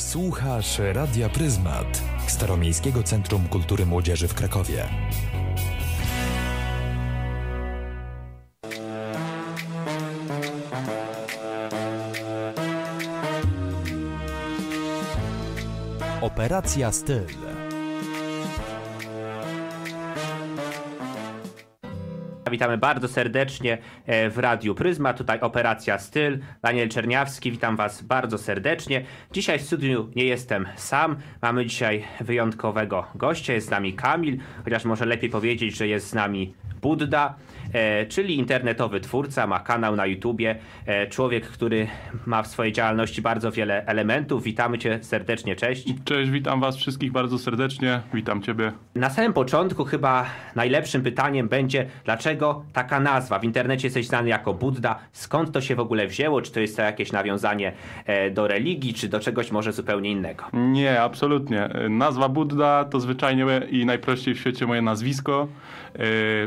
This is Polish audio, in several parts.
Słuchasz Radia Pryzmat, Staromiejskiego Centrum Kultury Młodzieży w Krakowie. Operacja Styl. witamy bardzo serdecznie e, w Radiu Pryzma. Tutaj Operacja Styl, Daniel Czerniawski, witam Was bardzo serdecznie. Dzisiaj w studiu nie jestem sam, mamy dzisiaj wyjątkowego gościa, jest z nami Kamil, chociaż może lepiej powiedzieć, że jest z nami Budda, e, czyli internetowy twórca, ma kanał na YouTubie, e, człowiek, który ma w swojej działalności bardzo wiele elementów. Witamy cię serdecznie, cześć. Cześć, witam was wszystkich bardzo serdecznie, witam ciebie. Na samym początku chyba najlepszym pytaniem będzie, dlaczego taka nazwa? W internecie jesteś znany jako Budda, skąd to się w ogóle wzięło? Czy to jest to jakieś nawiązanie e, do religii, czy do czegoś może zupełnie innego? Nie, absolutnie. Nazwa Budda to zwyczajnie i najprościej w świecie moje nazwisko.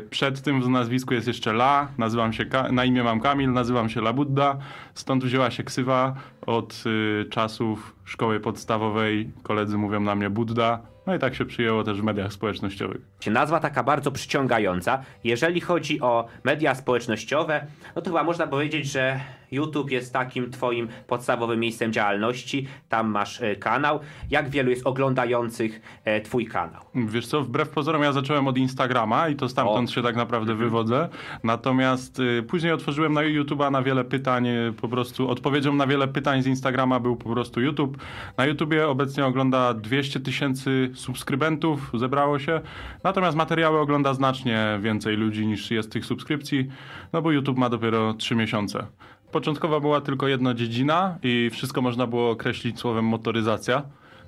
Prze przed tym w nazwisku jest jeszcze La, nazywam się, Ka na imię mam Kamil, nazywam się Labudda, Stąd wzięła się ksywa od y, czasów szkoły podstawowej. Koledzy mówią na mnie Budda. No i tak się przyjęło też w mediach społecznościowych. Nazwa taka bardzo przyciągająca. Jeżeli chodzi o media społecznościowe, no to chyba można powiedzieć, że YouTube jest takim twoim podstawowym miejscem działalności. Tam masz y, kanał. Jak wielu jest oglądających e, twój kanał? Wiesz co, wbrew pozorom ja zacząłem od Instagrama i to stamtąd o. się tak naprawdę wywodzę. Natomiast y, później otworzyłem na YouTube'a na wiele pytań y, po prostu odpowiedzią na wiele pytań z Instagrama był po prostu YouTube. Na YouTubie obecnie ogląda 200 tysięcy subskrybentów, zebrało się, natomiast materiały ogląda znacznie więcej ludzi niż jest tych subskrypcji, no bo YouTube ma dopiero 3 miesiące. Początkowo była tylko jedna dziedzina i wszystko można było określić słowem motoryzacja.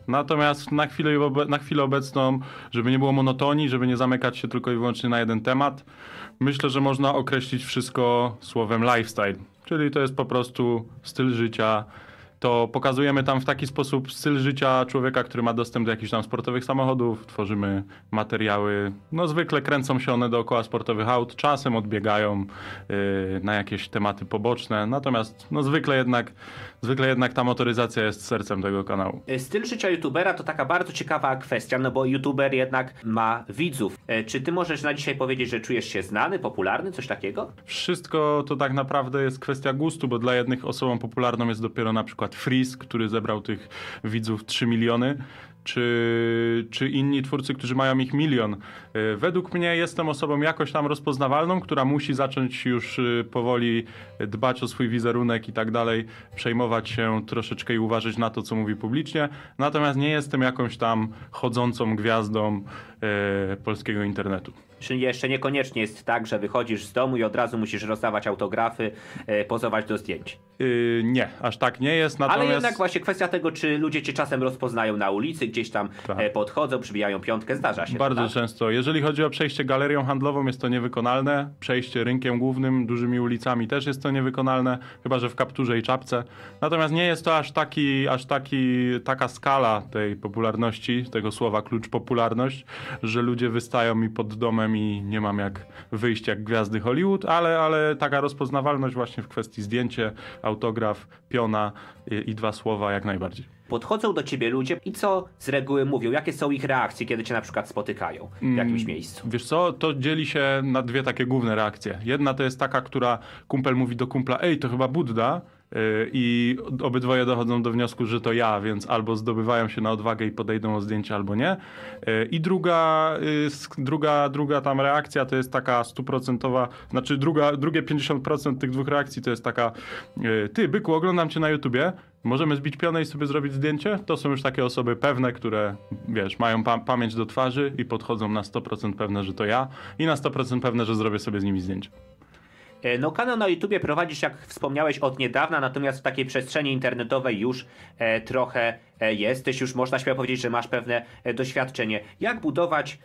Natomiast na chwilę, na chwilę obecną, żeby nie było monotonii, żeby nie zamykać się tylko i wyłącznie na jeden temat, myślę, że można określić wszystko słowem lifestyle. Czyli to jest po prostu styl życia. To pokazujemy tam w taki sposób styl życia człowieka, który ma dostęp do jakichś tam sportowych samochodów. Tworzymy materiały. No zwykle kręcą się one dookoła sportowych aut, czasem odbiegają yy, na jakieś tematy poboczne. Natomiast no zwykle jednak Zwykle jednak ta motoryzacja jest sercem tego kanału. E, styl życia youtubera to taka bardzo ciekawa kwestia, no bo youtuber jednak ma widzów. E, czy ty możesz na dzisiaj powiedzieć, że czujesz się znany, popularny, coś takiego? Wszystko to tak naprawdę jest kwestia gustu, bo dla jednych osobą popularną jest dopiero na przykład Freeze, który zebrał tych widzów 3 miliony czy, czy inni twórcy, którzy mają ich milion. E, według mnie jestem osobą jakoś tam rozpoznawalną, która musi zacząć już e, powoli dbać o swój wizerunek i tak dalej, przejmować się troszeczkę i uważać na to, co mówi publicznie. Natomiast nie jestem jakąś tam chodzącą gwiazdą e, polskiego internetu jeszcze niekoniecznie jest tak, że wychodzisz z domu i od razu musisz rozdawać autografy, e, pozować do zdjęć. Yy, nie, aż tak nie jest. Natomiast... Ale jednak właśnie kwestia tego, czy ludzie cię czasem rozpoznają na ulicy, gdzieś tam tak. E, podchodzą, przybijają piątkę, zdarza się. Bardzo tak? często. Jeżeli chodzi o przejście galerią handlową, jest to niewykonalne. Przejście rynkiem głównym, dużymi ulicami też jest to niewykonalne, chyba że w kapturze i czapce. Natomiast nie jest to aż taki, aż taki, taka skala tej popularności, tego słowa klucz popularność, że ludzie wystają mi pod domem zacząłem i nie mam jak wyjść jak gwiazdy Hollywood, ale, ale taka rozpoznawalność właśnie w kwestii zdjęcie, autograf, piona i, i dwa słowa jak najbardziej. Podchodzą do ciebie ludzie i co z reguły mówią? Jakie są ich reakcje, kiedy cię na przykład spotykają w mm, jakimś miejscu? Wiesz co, to dzieli się na dwie takie główne reakcje. Jedna to jest taka, która kumpel mówi do kumpla, ej, to chyba Budda, i obydwoje dochodzą do wniosku, że to ja, więc albo zdobywają się na odwagę i podejdą o zdjęcie, albo nie. E, I druga, y, druga, druga tam reakcja to jest taka stuprocentowa, znaczy druga, drugie 50% tych dwóch reakcji to jest taka e, ty, byku, oglądam cię na YouTubie, możemy zbić pionę i sobie zrobić zdjęcie? To są już takie osoby pewne, które, wiesz, mają pa pamięć do twarzy i podchodzą na 100% pewne, że to ja i na 100% pewne, że zrobię sobie z nimi zdjęcie. E, no kanał na YouTubie prowadzisz, jak wspomniałeś, od niedawna, natomiast w takiej przestrzeni internetowej już e, trochę e, jesteś, już można śmiało powiedzieć, że masz pewne doświadczenie. Jak budować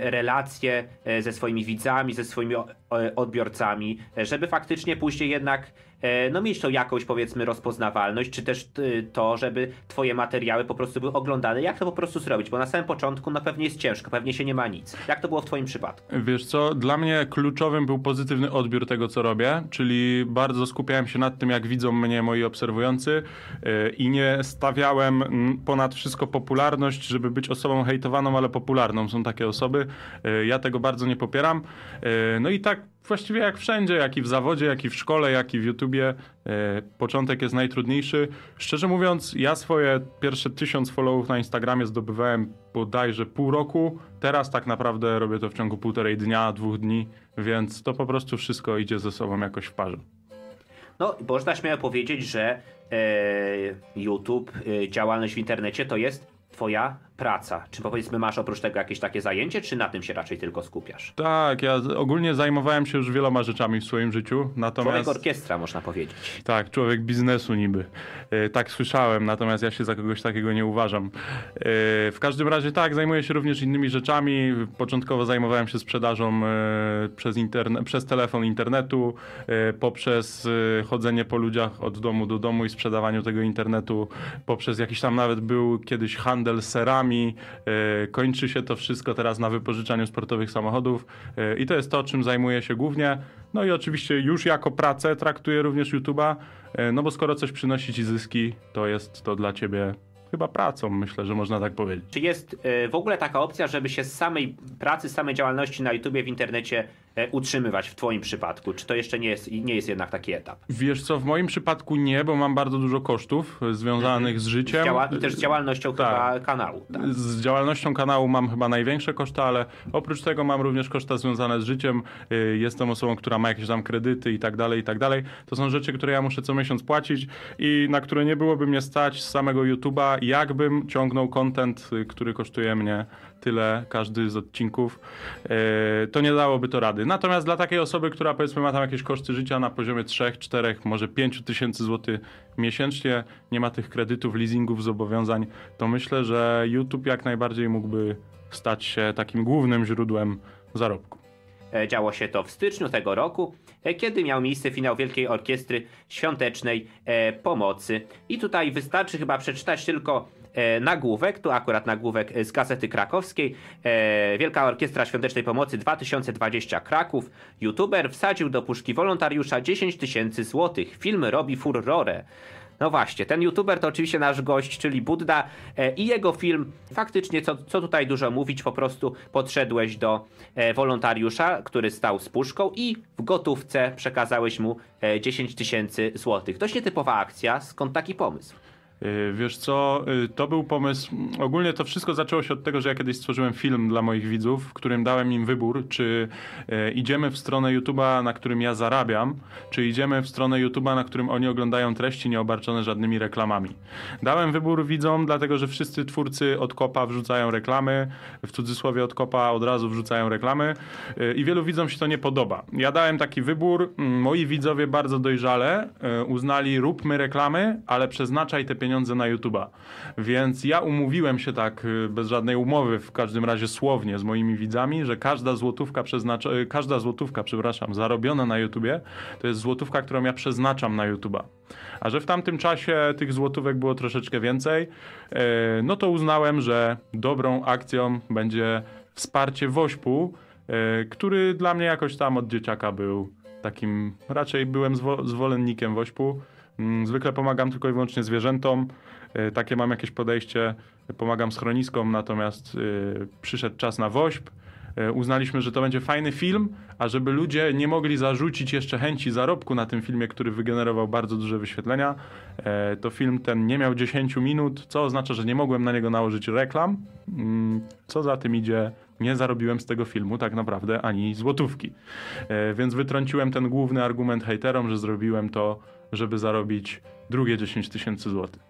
relacje ze swoimi widzami, ze swoimi E, odbiorcami, e, żeby faktycznie później jednak e, no, mieć tą jakąś powiedzmy rozpoznawalność, czy też to, żeby twoje materiały po prostu były oglądane. Jak to po prostu zrobić? Bo na samym początku no pewnie jest ciężko, pewnie się nie ma nic. Jak to było w twoim przypadku? Wiesz co, dla mnie kluczowym był pozytywny odbiór tego, co robię, czyli bardzo skupiałem się nad tym, jak widzą mnie moi obserwujący i nie stawiałem ponad wszystko popularność, żeby być osobą hejtowaną, ale popularną. Są takie osoby. Ja tego bardzo nie popieram. No i tak jak właściwie jak wszędzie, jak i w zawodzie, jak i w szkole, jak i w YouTubie, yy, początek jest najtrudniejszy. Szczerze mówiąc, ja swoje pierwsze tysiąc followów na Instagramie zdobywałem bodajże pół roku. Teraz tak naprawdę robię to w ciągu półtorej dnia, dwóch dni, więc to po prostu wszystko idzie ze sobą jakoś w parze. No, można śmiało powiedzieć, że e, YouTube, e, działalność w internecie to jest twoja praca? Czy powiedzmy masz oprócz tego jakieś takie zajęcie, czy na tym się raczej tylko skupiasz? Tak, ja ogólnie zajmowałem się już wieloma rzeczami w swoim życiu, natomiast... Człowiek orkiestra można powiedzieć. Tak, człowiek biznesu niby. E, tak słyszałem, natomiast ja się za kogoś takiego nie uważam. E, w każdym razie tak, zajmuję się również innymi rzeczami. Początkowo zajmowałem się sprzedażą e, przez, interne... przez telefon internetu, poprzez chodzenie po ludziach od domu do domu i sprzedawaniu tego internetu, poprzez jakiś tam nawet był kiedyś handel serami, samochodami. E, kończy się to wszystko teraz na wypożyczaniu sportowych samochodów e, i to jest to, czym zajmuję się głównie. No i oczywiście już jako pracę traktuję również YouTube'a, e, no bo skoro coś przynosi ci zyski, to jest to dla ciebie chyba pracą, myślę, że można tak powiedzieć. Czy jest w ogóle taka opcja, żeby się z samej pracy, z samej działalności na YouTubie w internecie E, utrzymywać w Twoim przypadku? Czy to jeszcze nie jest, nie jest jednak taki etap? Wiesz co, w moim przypadku nie, bo mam bardzo dużo kosztów związanych mhm. z życiem. Z działa- I też z działalnością tak. kanału. Tak. Z działalnością kanału mam chyba największe koszty, ale oprócz tego mam również koszta związane z życiem. Y, jestem osobą, która ma jakieś tam kredyty i tak dalej, i tak dalej. To są rzeczy, które ja muszę co miesiąc płacić i na które nie byłoby mnie stać z samego YouTube'a, jakbym ciągnął content, y, który kosztuje mnie tyle każdy z odcinków, e, to nie dałoby to rady. Natomiast dla takiej osoby, która powiedzmy ma tam jakieś koszty życia na poziomie 3, 4, może 5 tysięcy złotych miesięcznie, nie ma tych kredytów, leasingów, zobowiązań, to myślę, że YouTube jak najbardziej mógłby stać się takim głównym źródłem zarobku. E, działo się to w styczniu tego roku, e, kiedy miał miejsce finał Wielkiej Orkiestry Świątecznej Pomocy. I tutaj wystarczy chyba przeczytać tylko E, nagłówek, tu akurat nagłówek e, z kasety krakowskiej. E, Wielka Orkiestra Świątecznej Pomocy 2020 Kraków. YouTuber wsadził do puszki wolontariusza 10 tysięcy złotych. Film robi furorę. No właśnie, ten youtuber to oczywiście nasz gość, czyli Budda e, i jego film. Faktycznie, co, co tutaj dużo mówić, po prostu podszedłeś do e, wolontariusza, który stał z puszką i w gotówce przekazałeś mu e, 10 tysięcy złotych. Dość nietypowa akcja, skąd taki pomysł? Y, wiesz co, y, to był pomysł. Ogólnie to wszystko zaczęło się od tego, że ja kiedyś stworzyłem film dla moich widzów, w którym dałem im wybór, czy e, idziemy w stronę YouTube'a, na którym ja zarabiam, czy idziemy w stronę YouTube'a, na którym oni oglądają treści nieobarczone żadnymi reklamami. Dałem wybór widzom, dlatego że wszyscy twórcy od kopa wrzucają reklamy, w cudzysłowie od kopa od razu wrzucają reklamy y, i wielu widzom się to nie podoba. Ja dałem taki wybór, moi widzowie bardzo dojrzale uznali róbmy reklamy, ale przeznaczaj te pieniądze pieniądze na YouTube'a. Więc ja umówiłem się tak, y, bez żadnej umowy, w każdym razie słownie z moimi widzami, że każda złotówka, przeznacz y, każda złotówka przepraszam, zarobiona na YouTubie, to jest złotówka, którą ja przeznaczam na YouTube'a. A że w tamtym czasie tych złotówek było troszeczkę więcej, y, no to uznałem, że dobrą akcją będzie wsparcie Wośpu, który dla mnie jakoś tam od dzieciaka był takim, raczej byłem zwolennikiem Wośpu. Mm, zwykle pomagam tylko i wyłącznie zwierzętom. E, takie mam jakieś podejście. Pomagam schroniskom, natomiast e, przyszedł czas na woźb. E, uznaliśmy, że to będzie fajny film, a żeby ludzie nie mogli zarzucić jeszcze chęci zarobku na tym filmie, który wygenerował bardzo duże wyświetlenia, to film ten nie miał 10 minut, co oznacza, że nie mogłem na niego nałożyć reklam. Mm, co za tym idzie, nie zarobiłem z tego filmu tak naprawdę ani złotówki. Więc wytrąciłem ten główny argument hejterom, że zrobiłem to żeby zarobić drugie 10 tysięcy złotych.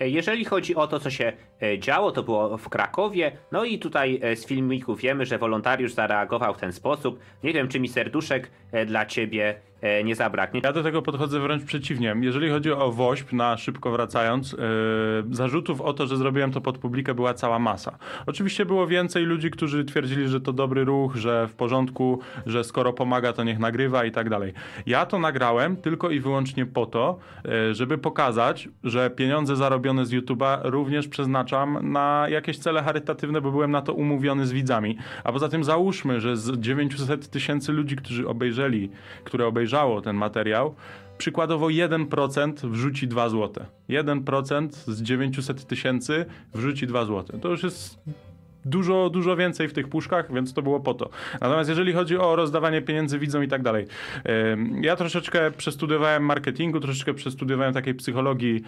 E, jeżeli chodzi o to, co się e, działo, to było w Krakowie. No i tutaj e, z filmików wiemy, że wolontariusz zareagował w ten sposób. Nie wiem, czy mi serduszek dla ciebie E, nie zabraknie. Ja do tego podchodzę wręcz przeciwnie. Jeżeli chodzi o WOŚP, na szybko wracając, yy, zarzutów o to, że zrobiłem to pod publikę była cała masa. Oczywiście było więcej ludzi, którzy twierdzili, że to dobry ruch, że w porządku, że skoro pomaga, to niech nagrywa i tak dalej. Ja to nagrałem tylko i wyłącznie po to, yy, żeby pokazać, że pieniądze zarobione z YouTube'a również przeznaczam na jakieś cele charytatywne, bo byłem na to umówiony z widzami. A poza tym załóżmy, że z 900 tysięcy ludzi, którzy obejrzeli, które obejrzeli obejrzało ten materiał, przykładowo 1% wrzuci 2 zł. 1% z 900 tysięcy wrzuci 2 zł. To już jest dużo, dużo więcej w tych puszkach, więc to było po to. Natomiast jeżeli chodzi o rozdawanie pieniędzy widzom i tak dalej, ja troszeczkę przestudiowałem marketingu, troszeczkę przestudiowałem takiej psychologii,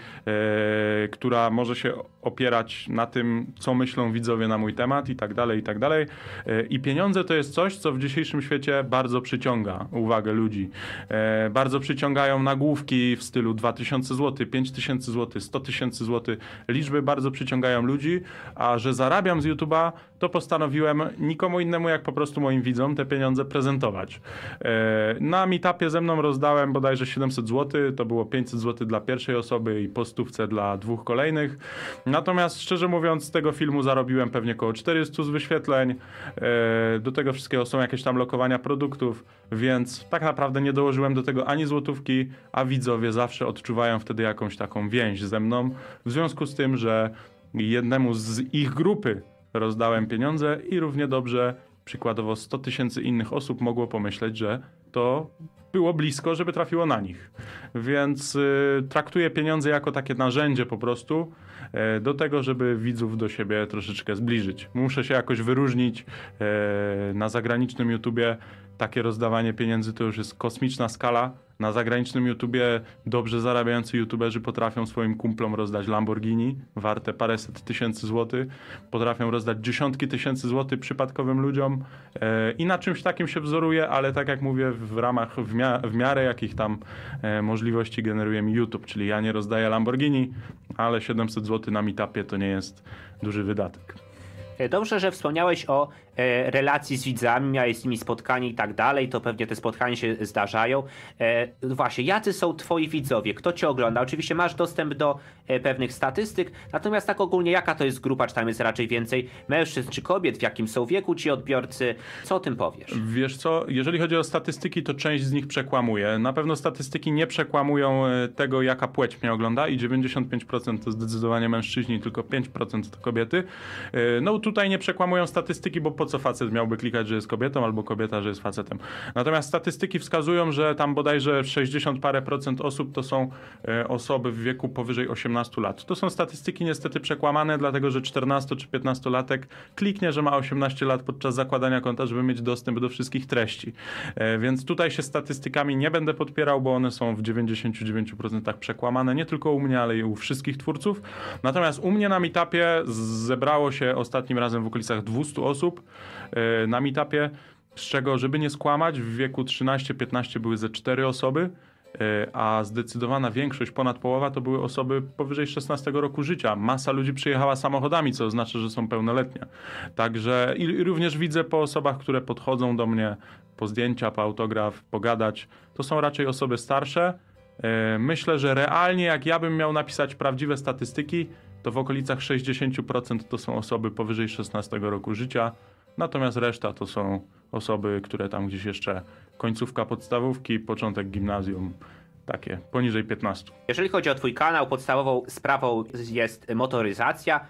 e, która może się opierać na tym, co myślą widzowie na mój temat i tak dalej, i tak dalej. E, I pieniądze to jest coś, co w dzisiejszym świecie bardzo przyciąga uwagę ludzi. E, bardzo przyciągają nagłówki w stylu 2000 zł, 5000 zł, 100 tysięcy zł. Liczby bardzo przyciągają ludzi, a że zarabiam z YouTube'a to postanowiłem nikomu innemu, jak po prostu moim widzom, te pieniądze prezentować. E, na meetupie ze mną rozdałem bodajże 700 zł, to było 500 zł dla pierwszej osoby i po stówce dla dwóch kolejnych. Natomiast szczerze mówiąc, z tego filmu zarobiłem pewnie około 400 z wyświetleń. E, do tego wszystkiego są jakieś tam lokowania produktów, więc tak naprawdę nie dołożyłem do tego ani złotówki, a widzowie zawsze odczuwają wtedy jakąś taką więź ze mną. W związku z tym, że jednemu z ich grupy rozdałem pieniądze i równie dobrze przykładowo 100 tysięcy innych osób mogło pomyśleć, że to było blisko, żeby trafiło na nich. Więc y, traktuję pieniądze jako takie narzędzie po prostu y, do tego, żeby widzów do siebie troszeczkę zbliżyć. Muszę się jakoś wyróżnić y, na zagranicznym YouTubie. Takie rozdawanie pieniędzy to już jest kosmiczna skala na zagranicznym YouTubie dobrze zarabiający YouTuberzy potrafią swoim kumplom rozdać Lamborghini warte paręset tysięcy złotych, potrafią rozdać dziesiątki tysięcy złotych przypadkowym ludziom e, i na czymś takim się wzoruje, ale tak jak mówię, w ramach, w, mia- w miarę jakich tam e, możliwości generuje mi YouTube, czyli ja nie rozdaję Lamborghini, ale 700 zł na meetupie to nie jest duży wydatek. E, dobrze, że wspomniałeś o E, relacji z widzami, miałeś z nimi spotkanie i tak dalej, to pewnie te spotkania się zdarzają. E, no właśnie, jacy są twoi widzowie? Kto cię ogląda? Oczywiście masz dostęp do e, pewnych statystyk, natomiast tak ogólnie jaka to jest grupa, czy tam jest raczej więcej mężczyzn czy kobiet, w jakim są wieku ci odbiorcy? Co o tym powiesz? Wiesz co, jeżeli chodzi o statystyki, to część z nich przekłamuje. Na pewno statystyki nie przekłamują tego, jaka płeć mnie ogląda i 95% to zdecydowanie mężczyźni, tylko 5% to kobiety. No tutaj nie przekłamują statystyki, bo po co facet miałby klikać, że jest kobietą, albo kobieta, że jest facetem. Natomiast statystyki wskazują, że tam bodajże 60 parę procent osób to są e, osoby w wieku powyżej 18 lat. To są statystyki niestety przekłamane, dlatego że 14 czy 15-latek kliknie, że ma 18 lat podczas zakładania konta, żeby mieć dostęp do wszystkich treści. E, więc tutaj się statystykami nie będę podpierał, bo one są w 99% przekłamane, nie tylko u mnie, ale i u wszystkich twórców. Natomiast u mnie na meetupie zebrało się ostatnim razem w okolicach 200 osób. E, na meetupie, z czego, żeby nie skłamać, w wieku 13-15 były ze 4 osoby, e, a zdecydowana większość, ponad połowa, to były osoby powyżej 16 roku życia. Masa ludzi przyjechała samochodami, co oznacza, że są pełnoletnie. Także i również widzę po osobach, które podchodzą do mnie po zdjęcia, po autograf, pogadać, to są raczej osoby starsze. E, myślę, że realnie, jak ja bym miał napisać prawdziwe statystyki, to w okolicach 60% to są osoby powyżej 16 roku życia. Natomiast reszta to są osoby, które tam gdzieś jeszcze końcówka podstawówki, początek gimnazjum, takie poniżej 15. Jeżeli chodzi o Twój kanał, podstawową sprawą jest motoryzacja.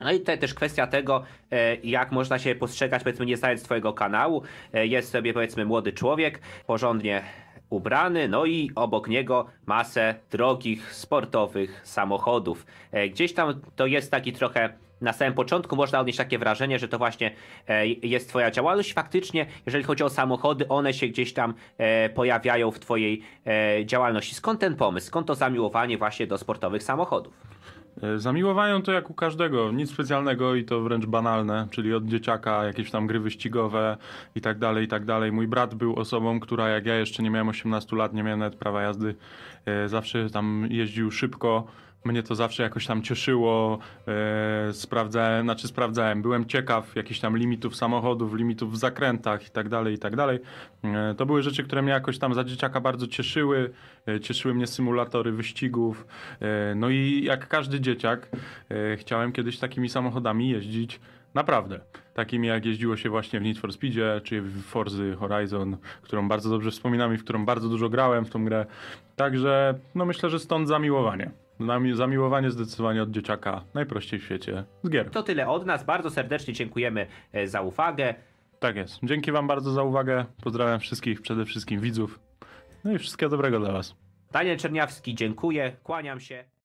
No i tutaj też kwestia tego, e, jak można się postrzegać, powiedzmy, nie znając Twojego kanału. E, jest sobie, powiedzmy, młody człowiek, porządnie ubrany, no i obok niego masę drogich, sportowych samochodów. E, gdzieś tam to jest taki trochę na samym początku można odnieść takie wrażenie, że to właśnie e, jest twoja działalność. Faktycznie, jeżeli chodzi o samochody, one się gdzieś tam e, pojawiają w twojej e, działalności. Skąd ten pomysł? Skąd to zamiłowanie właśnie do sportowych samochodów? Zamiłowają to jak u każdego, nic specjalnego i to wręcz banalne, czyli od dzieciaka jakieś tam gry wyścigowe i tak dalej, i tak dalej. Mój brat był osobą, która jak ja jeszcze nie miałem 18 lat, nie miałem nawet prawa jazdy, zawsze tam jeździł szybko, mnie to zawsze jakoś tam cieszyło. E, sprawdzałem, znaczy sprawdzałem, byłem ciekaw jakichś tam limitów samochodów, limitów w zakrętach i tak dalej, i tak dalej. E, to były rzeczy, które mnie jakoś tam za dzieciaka bardzo cieszyły. E, cieszyły mnie symulatory wyścigów. no i jak każdy dzieciak, chciałem kiedyś takimi samochodami jeździć. Naprawdę. Takimi jak jeździło się właśnie w Need for Speedzie, czy w Forzy Horizon, którą bardzo dobrze wspominam i w którą bardzo dużo grałem w tą grę. Także no myślę, że stąd zamiłowanie zamiłowanie zdecydowanie od dzieciaka. Najprościej w świecie. Z gier. To tyle od nas. Bardzo serdecznie dziękujemy e, za uwagę. Tak jest. Dzięki Wam bardzo za uwagę. Pozdrawiam wszystkich, przede wszystkim widzów. No i wszystkiego dobrego dla Was. Daniel Czerniawski, dziękuję. Kłaniam się.